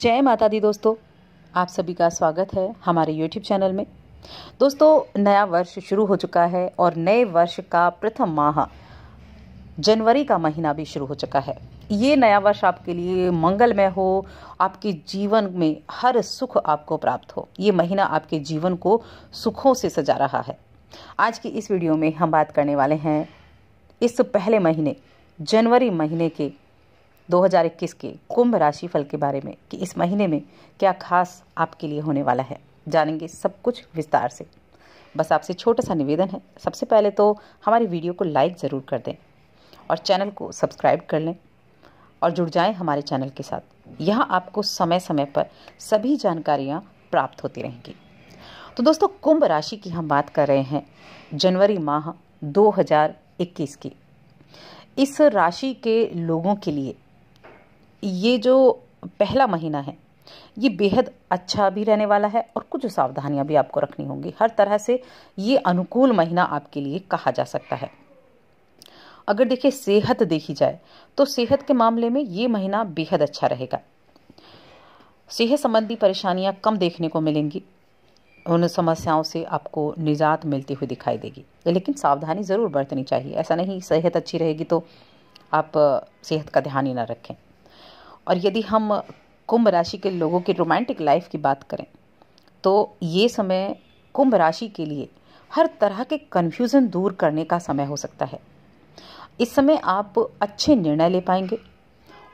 जय माता दी दोस्तों आप सभी का स्वागत है हमारे YouTube चैनल में दोस्तों नया वर्ष शुरू हो चुका है और नए वर्ष का प्रथम माह जनवरी का महीना भी शुरू हो चुका है ये नया वर्ष आपके लिए मंगलमय हो आपके जीवन में हर सुख आपको प्राप्त हो ये महीना आपके जीवन को सुखों से सजा रहा है आज की इस वीडियो में हम बात करने वाले हैं इस पहले महीने जनवरी महीने के 2021 के कुंभ राशि फल के बारे में कि इस महीने में क्या खास आपके लिए होने वाला है जानेंगे सब कुछ विस्तार से बस आपसे छोटा सा निवेदन है सबसे पहले तो हमारी वीडियो को लाइक ज़रूर कर दें और चैनल को सब्सक्राइब कर लें और जुड़ जाएं हमारे चैनल के साथ यहाँ आपको समय समय पर सभी जानकारियाँ प्राप्त होती रहेंगी तो दोस्तों कुंभ राशि की हम बात कर रहे हैं जनवरी माह 2021 की इस राशि के लोगों के लिए ये जो पहला महीना है ये बेहद अच्छा भी रहने वाला है और कुछ सावधानियां भी आपको रखनी होंगी हर तरह से ये अनुकूल महीना आपके लिए कहा जा सकता है अगर देखिए सेहत देखी जाए तो सेहत के मामले में ये महीना बेहद अच्छा रहेगा सेहत संबंधी परेशानियां कम देखने को मिलेंगी उन समस्याओं से आपको निजात मिलती हुई दिखाई देगी लेकिन सावधानी ज़रूर बरतनी चाहिए ऐसा नहीं सेहत अच्छी रहेगी तो आप सेहत का ध्यान ही ना रखें और यदि हम कुंभ राशि के लोगों की रोमांटिक लाइफ की बात करें तो ये समय कुंभ राशि के लिए हर तरह के कन्फ्यूज़न दूर करने का समय हो सकता है इस समय आप अच्छे निर्णय ले पाएंगे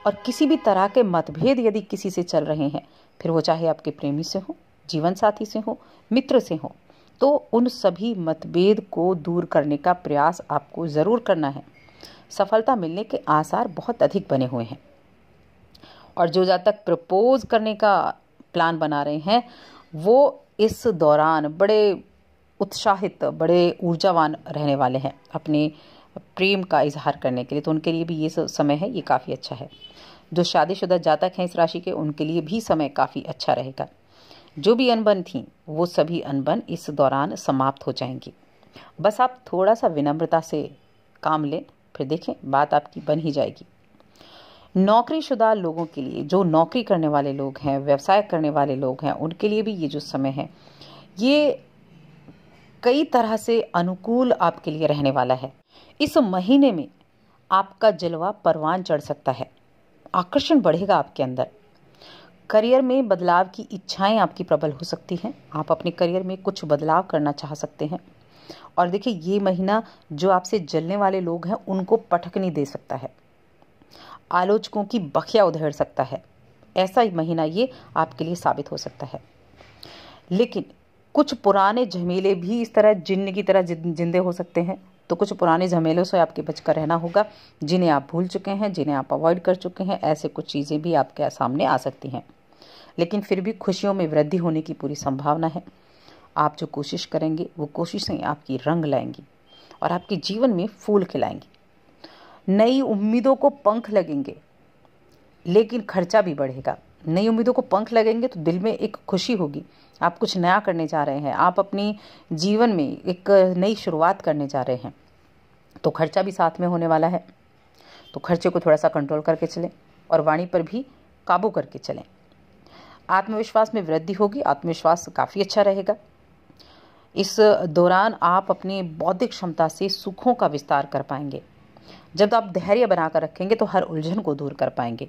और किसी भी तरह के मतभेद यदि किसी से चल रहे हैं फिर वो चाहे आपके प्रेमी से हो जीवन साथी से हो मित्र से हो तो उन सभी मतभेद को दूर करने का प्रयास आपको ज़रूर करना है सफलता मिलने के आसार बहुत अधिक बने हुए हैं और जो जातक प्रपोज करने का प्लान बना रहे हैं वो इस दौरान बड़े उत्साहित बड़े ऊर्जावान रहने वाले हैं अपने प्रेम का इजहार करने के लिए तो उनके लिए भी ये समय है ये काफ़ी अच्छा है जो शादीशुदा जातक हैं इस राशि के उनके लिए भी समय काफ़ी अच्छा रहेगा जो भी अनबन थी वो सभी अनबन इस दौरान समाप्त हो जाएंगी बस आप थोड़ा सा विनम्रता से काम लें फिर देखें बात आपकी बन ही जाएगी नौकरीशुदा लोगों के लिए जो नौकरी करने वाले लोग हैं व्यवसाय करने वाले लोग हैं उनके लिए भी ये जो समय है ये कई तरह से अनुकूल आपके लिए रहने वाला है इस महीने में आपका जलवा परवान चढ़ सकता है आकर्षण बढ़ेगा आपके अंदर करियर में बदलाव की इच्छाएं आपकी प्रबल हो सकती हैं आप अपने करियर में कुछ बदलाव करना चाह सकते हैं और देखिए ये महीना जो आपसे जलने वाले लोग हैं उनको पटकनी दे सकता है आलोचकों की बखिया उधेड़ सकता है ऐसा ही महीना ये आपके लिए साबित हो सकता है लेकिन कुछ पुराने झमेले भी इस तरह जिन्न की तरह जिंदे हो सकते हैं तो कुछ पुराने झमेलों से आपके बचकर रहना होगा जिन्हें आप भूल चुके हैं जिन्हें आप अवॉइड कर चुके हैं ऐसे कुछ चीज़ें भी आपके सामने आ सकती हैं लेकिन फिर भी खुशियों में वृद्धि होने की पूरी संभावना है आप जो कोशिश करेंगे वो कोशिशें आपकी रंग लाएंगी और आपके जीवन में फूल खिलाएंगी नई उम्मीदों को पंख लगेंगे लेकिन खर्चा भी बढ़ेगा नई उम्मीदों को पंख लगेंगे तो दिल में एक खुशी होगी आप कुछ नया करने जा रहे हैं आप अपनी जीवन में एक नई शुरुआत करने जा रहे हैं तो खर्चा भी साथ में होने वाला है तो खर्चे को थोड़ा सा कंट्रोल करके चलें और वाणी पर भी काबू करके चलें आत्मविश्वास में वृद्धि होगी आत्मविश्वास काफ़ी अच्छा रहेगा इस दौरान आप अपनी बौद्धिक क्षमता से सुखों का विस्तार कर पाएंगे जब आप धैर्य बनाकर रखेंगे तो हर उलझन को दूर कर पाएंगे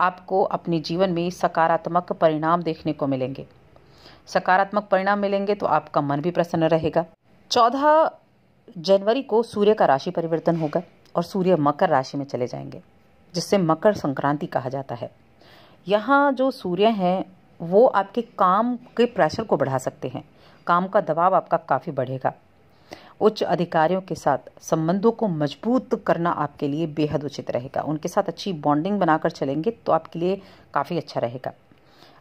आपको अपने जीवन में सकारात्मक परिणाम देखने को मिलेंगे सकारात्मक परिणाम मिलेंगे तो आपका मन भी प्रसन्न रहेगा चौदह जनवरी को सूर्य का राशि परिवर्तन होगा और सूर्य मकर राशि में चले जाएंगे जिससे मकर संक्रांति कहा जाता है यहाँ जो सूर्य हैं वो आपके काम के प्रेशर को बढ़ा सकते हैं काम का दबाव आपका काफ़ी बढ़ेगा उच्च अधिकारियों के साथ संबंधों को मजबूत करना आपके लिए बेहद उचित रहेगा उनके साथ अच्छी बॉन्डिंग बनाकर चलेंगे तो आपके लिए काफ़ी अच्छा रहेगा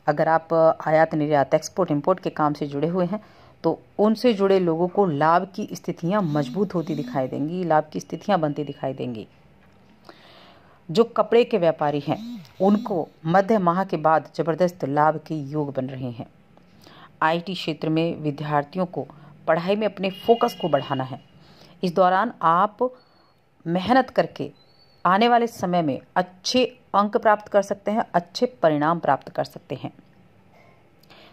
अगर आप आयात निर्यात एक्सपोर्ट इम्पोर्ट के काम से जुड़े हुए हैं तो उनसे जुड़े लोगों को लाभ की स्थितियाँ मजबूत होती दिखाई देंगी लाभ की स्थितियाँ बनती दिखाई देंगी जो कपड़े के व्यापारी हैं उनको मध्य माह के बाद जबरदस्त लाभ के योग बन रहे हैं आईटी क्षेत्र में विद्यार्थियों को पढ़ाई में अपने फोकस को बढ़ाना है इस दौरान आप मेहनत करके आने वाले समय में अच्छे अंक प्राप्त कर सकते हैं अच्छे परिणाम प्राप्त कर सकते हैं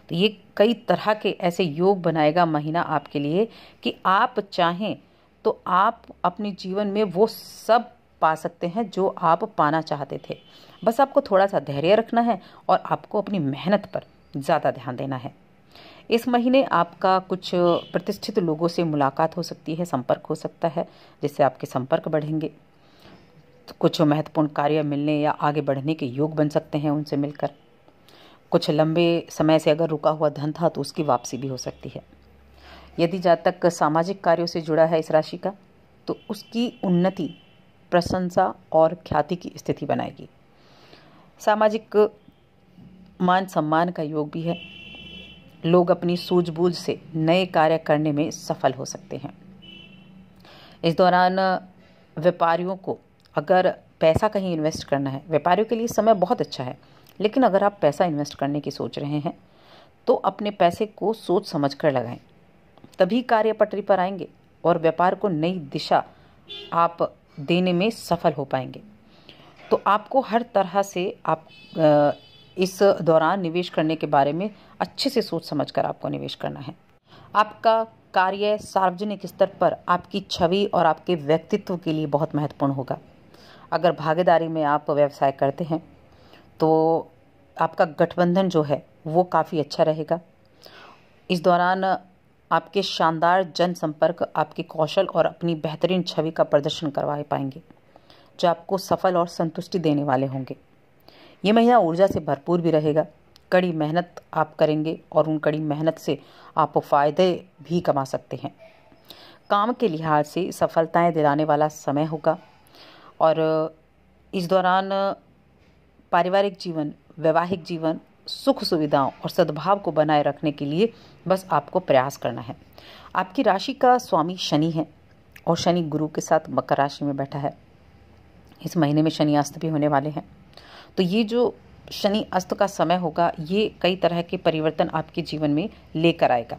तो ये कई तरह के ऐसे योग बनाएगा महीना आपके लिए कि आप चाहें तो आप अपने जीवन में वो सब पा सकते हैं जो आप पाना चाहते थे बस आपको थोड़ा सा धैर्य रखना है और आपको अपनी मेहनत पर ज़्यादा ध्यान देना है इस महीने आपका कुछ प्रतिष्ठित लोगों से मुलाकात हो सकती है संपर्क हो सकता है जिससे आपके संपर्क बढ़ेंगे कुछ महत्वपूर्ण कार्य मिलने या आगे बढ़ने के योग बन सकते हैं उनसे मिलकर कुछ लंबे समय से अगर रुका हुआ धन था तो उसकी वापसी भी हो सकती है यदि जातक सामाजिक कार्यों से जुड़ा है इस राशि का तो उसकी उन्नति प्रशंसा और ख्याति की स्थिति बनाएगी सामाजिक मान सम्मान का योग भी है लोग अपनी सूझबूझ से नए कार्य करने में सफल हो सकते हैं इस दौरान व्यापारियों को अगर पैसा कहीं इन्वेस्ट करना है व्यापारियों के लिए समय बहुत अच्छा है लेकिन अगर आप पैसा इन्वेस्ट करने की सोच रहे हैं तो अपने पैसे को सोच समझ कर लगाएं तभी कार्य पटरी पर आएंगे और व्यापार को नई दिशा आप देने में सफल हो पाएंगे तो आपको हर तरह से आप इस दौरान निवेश करने के बारे में अच्छे से सोच समझ कर आपको निवेश करना है आपका कार्य सार्वजनिक स्तर पर आपकी छवि और आपके व्यक्तित्व के लिए बहुत महत्वपूर्ण होगा अगर भागीदारी में आप व्यवसाय करते हैं तो आपका गठबंधन जो है वो काफ़ी अच्छा रहेगा इस दौरान आपके शानदार जनसंपर्क आपके कौशल और अपनी बेहतरीन छवि का प्रदर्शन करवा पाएंगे जो आपको सफल और संतुष्टि देने वाले होंगे ये महीना ऊर्जा से भरपूर भी रहेगा कड़ी मेहनत आप करेंगे और उन कड़ी मेहनत से आप फ़ायदे भी कमा सकते हैं काम के लिहाज से सफलताएं दिलाने वाला समय होगा और इस दौरान पारिवारिक जीवन वैवाहिक जीवन सुख सुविधाओं और सद्भाव को बनाए रखने के लिए बस आपको प्रयास करना है आपकी राशि का स्वामी शनि है और शनि गुरु के साथ मकर राशि में बैठा है इस महीने में शनि अस्त भी होने वाले हैं तो ये जो शनि अस्त का समय होगा ये कई तरह के परिवर्तन आपके जीवन में लेकर आएगा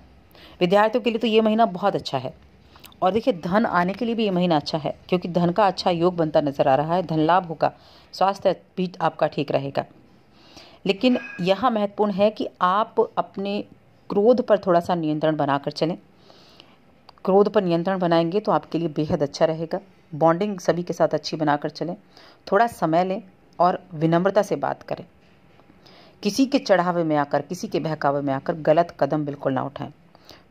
विद्यार्थियों के लिए तो ये महीना बहुत अच्छा है और देखिए धन आने के लिए भी ये महीना अच्छा है क्योंकि धन का अच्छा योग बनता नजर आ रहा है धन लाभ होगा स्वास्थ्य भी आपका ठीक रहेगा लेकिन यह महत्वपूर्ण है कि आप अपने क्रोध पर थोड़ा सा नियंत्रण बनाकर चलें क्रोध पर नियंत्रण बनाएंगे तो आपके लिए बेहद अच्छा रहेगा बॉन्डिंग सभी के साथ अच्छी बनाकर चलें थोड़ा समय लें और विनम्रता से बात करें किसी के चढ़ावे में आकर किसी के बहकावे में आकर गलत कदम बिल्कुल ना उठाएं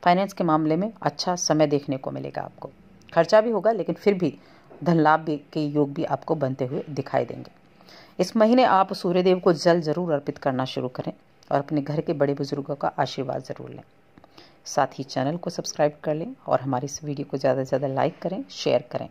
फाइनेंस के मामले में अच्छा समय देखने को मिलेगा आपको खर्चा भी होगा लेकिन फिर भी धन लाभ के योग भी आपको बनते हुए दिखाई देंगे इस महीने आप सूर्यदेव को जल जरूर अर्पित करना शुरू करें और अपने घर के बड़े बुजुर्गों का आशीर्वाद जरूर लें साथ ही चैनल को सब्सक्राइब कर लें और हमारी इस वीडियो को ज़्यादा से ज़्यादा लाइक करें शेयर करें